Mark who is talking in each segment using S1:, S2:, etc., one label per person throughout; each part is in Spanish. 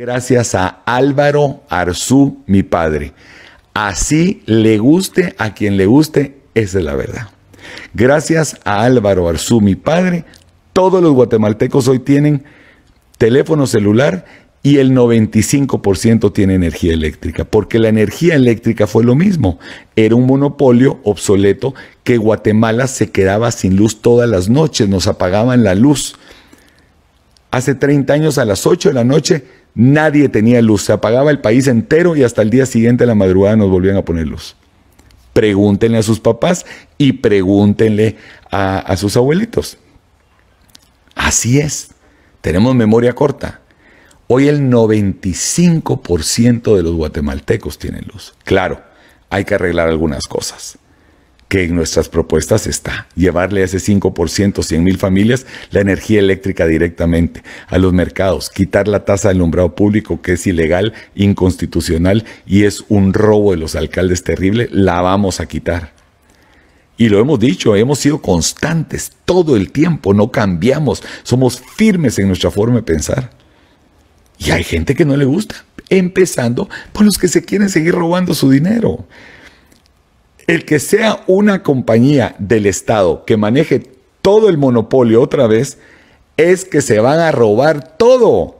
S1: gracias a Álvaro Arzú, mi padre. Así le guste a quien le guste, esa es la verdad. Gracias a Álvaro Arzú, mi padre, todos los guatemaltecos hoy tienen teléfono celular y el 95% tiene energía eléctrica, porque la energía eléctrica fue lo mismo, era un monopolio obsoleto que Guatemala se quedaba sin luz todas las noches, nos apagaban la luz Hace 30 años a las 8 de la noche nadie tenía luz, se apagaba el país entero y hasta el día siguiente a la madrugada nos volvían a poner luz. Pregúntenle a sus papás y pregúntenle a, a sus abuelitos. Así es, tenemos memoria corta. Hoy el 95% de los guatemaltecos tienen luz. Claro, hay que arreglar algunas cosas que en nuestras propuestas está. Llevarle a ese 5%, 100 mil familias, la energía eléctrica directamente a los mercados, quitar la tasa de alumbrado público que es ilegal, inconstitucional y es un robo de los alcaldes terrible, la vamos a quitar. Y lo hemos dicho, hemos sido constantes todo el tiempo, no cambiamos, somos firmes en nuestra forma de pensar. Y hay gente que no le gusta, empezando por los que se quieren seguir robando su dinero. El que sea una compañía del Estado que maneje todo el monopolio otra vez, es que se van a robar todo.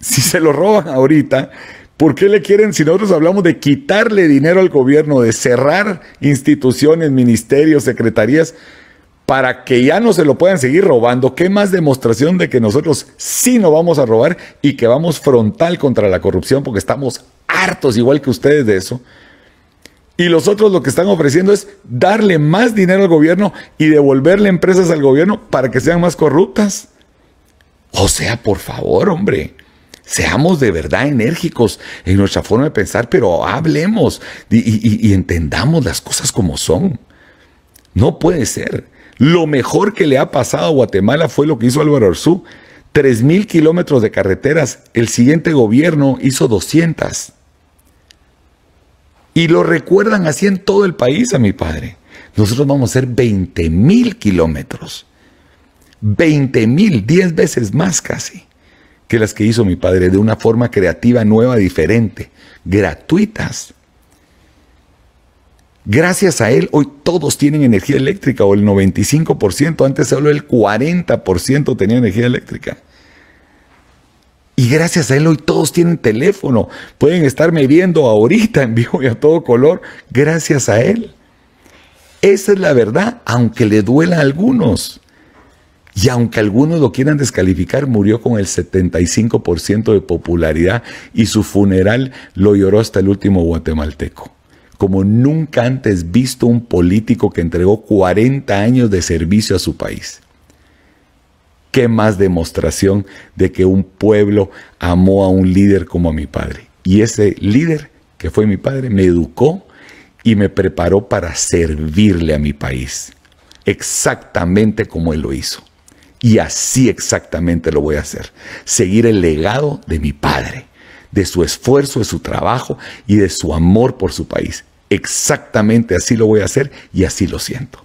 S1: Si se lo roban ahorita, ¿por qué le quieren, si nosotros hablamos de quitarle dinero al gobierno, de cerrar instituciones, ministerios, secretarías, para que ya no se lo puedan seguir robando? ¿Qué más demostración de que nosotros sí no vamos a robar y que vamos frontal contra la corrupción porque estamos hartos, igual que ustedes, de eso? Y los otros lo que están ofreciendo es darle más dinero al gobierno y devolverle empresas al gobierno para que sean más corruptas. O sea, por favor, hombre, seamos de verdad enérgicos en nuestra forma de pensar, pero hablemos y, entendamos las cosas como son. No puede ser. Lo mejor que le ha pasado a Guatemala fue lo que hizo Álvaro Arzú. mil kilómetros de carreteras. El siguiente gobierno hizo 200. Y lo recuerdan así en todo el país a mi padre. Nosotros vamos a hacer 20 mil kilómetros. 20 mil, 10 veces más casi que las que hizo mi padre, de una forma creativa, nueva, diferente, gratuitas. Gracias a él, hoy todos tienen energía eléctrica, o el 95%, antes solo el 40% tenía energía eléctrica. Y gracias a él hoy todos tienen teléfono. Pueden estarme viendo ahorita en vivo y a todo color gracias a él. Esa es la verdad, aunque le duela a algunos. Y aunque algunos lo quieran descalificar, murió con el 75% de popularidad y su funeral lo lloró hasta el último guatemalteco. Como nunca antes visto un político que entregó 40 años de servicio a su país. ¿Qué más demostración de que un pueblo amó a un líder como a mi padre? Y ese líder, que fue mi padre, me educó y me preparó para servirle a mi país, exactamente como él lo hizo. Y así exactamente lo voy a hacer, seguir el legado de mi padre, de su esfuerzo, de su trabajo y de su amor por su país. Exactamente así lo voy a hacer y así lo siento.